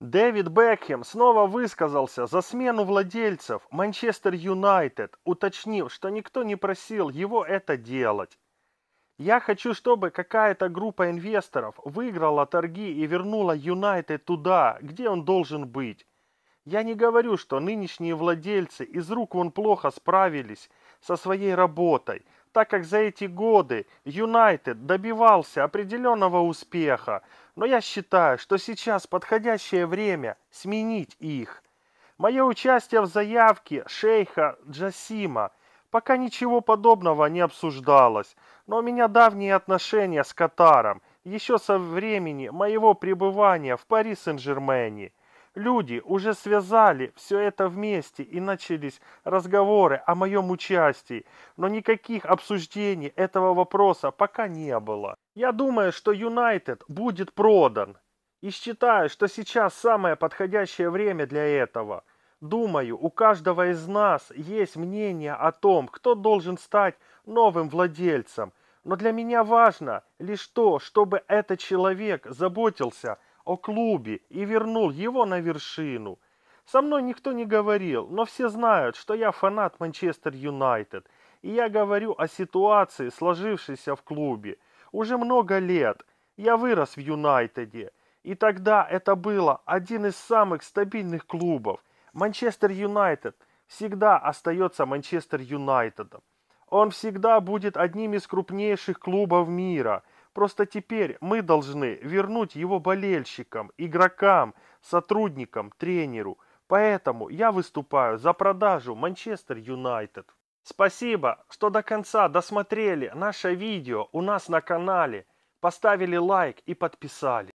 Дэвид Бекхэм снова высказался за смену владельцев Манчестер Юнайтед, уточнив, что никто не просил его это делать. Я хочу, чтобы какая-то группа инвесторов выиграла торги и вернула Юнайтед туда, где он должен быть. Я не говорю, что нынешние владельцы из рук вон плохо справились со своей работой – так как за эти годы Юнайтед добивался определенного успеха, но я считаю, что сейчас подходящее время сменить их. Мое участие в заявке шейха Джасима пока ничего подобного не обсуждалось, но у меня давние отношения с Катаром, еще со времени моего пребывания в Пари-Сен-Жермене – Люди уже связали все это вместе и начались разговоры о моем участии, но никаких обсуждений этого вопроса пока не было. Я думаю, что Юнайтед будет продан и считаю, что сейчас самое подходящее время для этого. Думаю, у каждого из нас есть мнение о том, кто должен стать новым владельцем, но для меня важно лишь то, чтобы этот человек заботился о о клубе и вернул его на вершину. Со мной никто не говорил, но все знают, что я фанат Манчестер Юнайтед. И я говорю о ситуации, сложившейся в клубе. Уже много лет. Я вырос в Юнайтеде. И тогда это было один из самых стабильных клубов. Манчестер Юнайтед всегда остается Манчестер Юнайтедом. Он всегда будет одним из крупнейших клубов мира – Просто теперь мы должны вернуть его болельщикам, игрокам, сотрудникам, тренеру. Поэтому я выступаю за продажу Манчестер Юнайтед. Спасибо, что до конца досмотрели наше видео у нас на канале, поставили лайк и подписали.